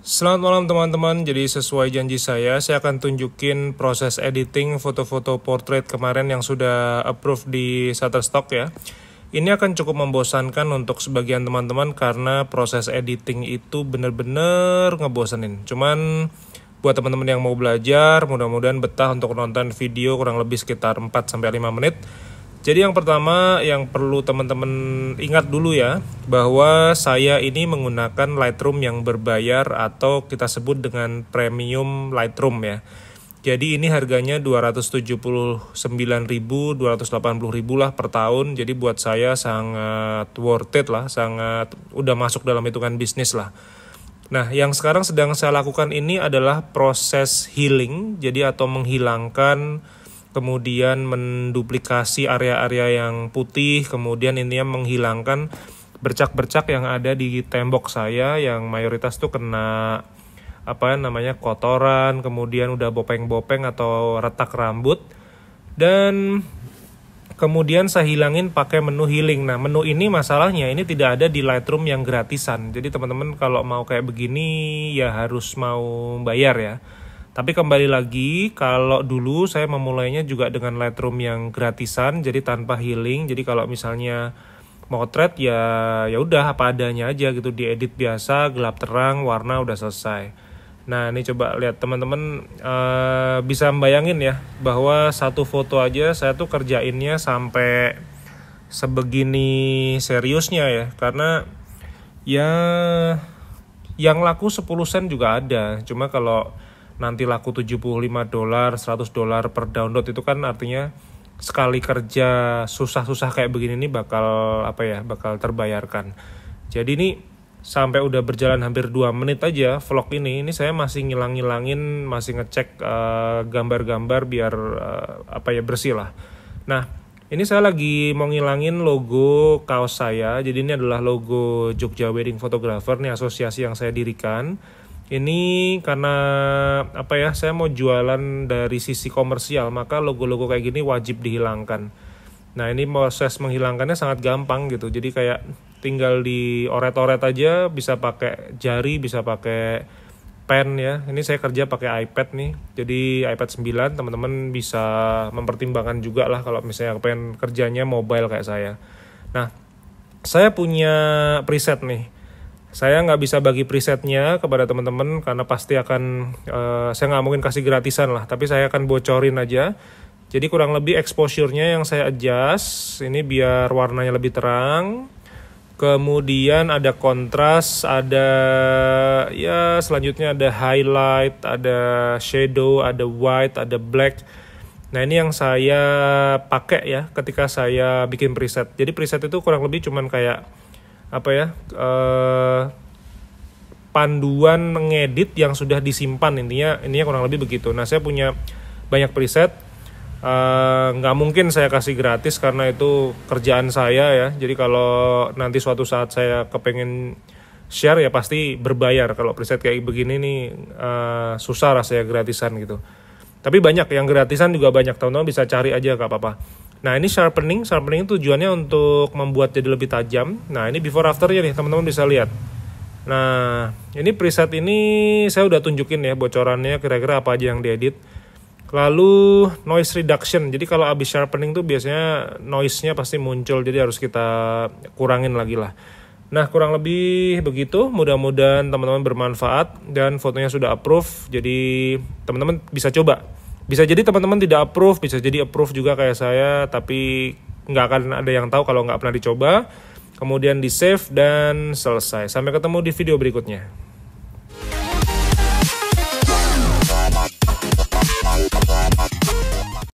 Selamat malam teman-teman, jadi sesuai janji saya, saya akan tunjukin proses editing foto-foto portrait kemarin yang sudah approve di Shutterstock ya. Ini akan cukup membosankan untuk sebagian teman-teman karena proses editing itu benar-benar ngebosenin. Cuman buat teman-teman yang mau belajar, mudah-mudahan betah untuk nonton video kurang lebih sekitar 4-5 menit jadi yang pertama yang perlu teman-teman ingat dulu ya bahwa saya ini menggunakan Lightroom yang berbayar atau kita sebut dengan premium Lightroom ya. Jadi ini harganya 279.000, 280.000 lah per tahun. Jadi buat saya sangat worth it lah, sangat udah masuk dalam hitungan bisnis lah. Nah, yang sekarang sedang saya lakukan ini adalah proses healing, jadi atau menghilangkan kemudian menduplikasi area-area yang putih, kemudian intinya menghilangkan bercak-bercak yang ada di tembok saya yang mayoritas tuh kena apa namanya kotoran, kemudian udah bopeng-bopeng atau retak rambut dan kemudian saya hilangin pakai menu healing. Nah, menu ini masalahnya ini tidak ada di Lightroom yang gratisan. Jadi teman-teman kalau mau kayak begini ya harus mau bayar ya. Tapi kembali lagi, kalau dulu saya memulainya juga dengan Lightroom yang gratisan, jadi tanpa healing. Jadi kalau misalnya motret ya ya udah apa adanya aja gitu diedit biasa gelap terang warna udah selesai nah ini coba lihat teman-teman uh, bisa membayangin ya bahwa satu foto aja saya tuh kerjainnya sampai sebegini seriusnya ya karena ya yang laku 10 sen juga ada cuma kalau nanti laku 75 dolar, 100 dolar per download itu kan artinya sekali kerja susah-susah kayak begini ini bakal apa ya, bakal terbayarkan. Jadi ini sampai udah berjalan hampir 2 menit aja vlog ini, ini saya masih ngilang-ngilangin, masih ngecek eh, gambar-gambar uh, biar uh, apa ya bersih lah. Nah, ini saya lagi mau ngilangin logo kaos saya. Jadi ini adalah logo Jogja Wedding Photographer nih asosiasi yang saya dirikan ini karena apa ya saya mau jualan dari sisi komersial maka logo-logo kayak gini wajib dihilangkan nah ini proses menghilangkannya sangat gampang gitu jadi kayak tinggal di oret-oret aja bisa pakai jari bisa pakai pen ya ini saya kerja pakai iPad nih jadi iPad 9 teman-teman bisa mempertimbangkan juga lah kalau misalnya pengen kerjanya mobile kayak saya nah saya punya preset nih saya nggak bisa bagi presetnya kepada teman-teman karena pasti akan uh, saya nggak mungkin kasih gratisan lah tapi saya akan bocorin aja jadi kurang lebih exposure-nya yang saya adjust ini biar warnanya lebih terang kemudian ada kontras ada ya selanjutnya ada highlight ada shadow ada white ada black Nah ini yang saya pakai ya ketika saya bikin preset. Jadi preset itu kurang lebih cuman kayak apa ya eh, panduan mengedit yang sudah disimpan intinya ini kurang lebih begitu. Nah saya punya banyak preset eh, nggak uh, mungkin saya kasih gratis karena itu kerjaan saya ya jadi kalau nanti suatu saat saya kepengen share ya pasti berbayar kalau preset kayak begini nih uh, susah rasanya gratisan gitu tapi banyak yang gratisan juga banyak teman-teman bisa cari aja gak apa-apa Nah ini sharpening, sharpening tujuannya untuk membuat jadi lebih tajam. Nah ini before afternya nih teman-teman bisa lihat. Nah ini preset ini saya udah tunjukin ya bocorannya kira-kira apa aja yang diedit. Lalu noise reduction, jadi kalau abis sharpening tuh biasanya noise-nya pasti muncul, jadi harus kita kurangin lagi lah. Nah kurang lebih begitu, mudah-mudahan teman-teman bermanfaat dan fotonya sudah approve, jadi teman-teman bisa coba bisa jadi teman-teman tidak approve bisa jadi approve juga kayak saya tapi nggak akan ada yang tahu kalau nggak pernah dicoba kemudian di save dan selesai sampai ketemu di video berikutnya